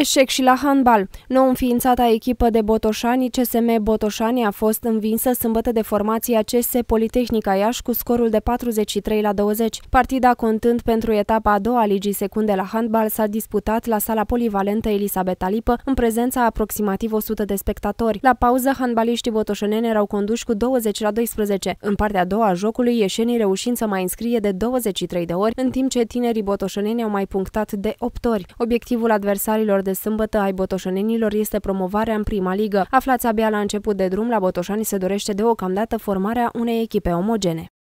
Eșec și la handbal. Nou înființata echipă de Botoșani, CSM Botoșani, a fost învinsă sâmbătă de formația CS Politehnica Iași cu scorul de 43 la 20. Partida contând pentru etapa a doua a ligii secunde la handbal s-a disputat la sala polivalentă Elisabeta Lipă, în prezența a aproximativ 100 de spectatori. La pauză, handbaliștii botoșăneni erau conduși cu 20 la 12. În partea a doua a jocului, ieșenii reușind să mai înscrie de 23 de ori, în timp ce tinerii botoșăneni au mai punctat de 8 ori. Obiectivul adversarilor de sâmbătă ai botoșănenilor este promovarea în prima ligă. Aflați abia la început de drum, la Botoșani se dorește deocamdată formarea unei echipe omogene.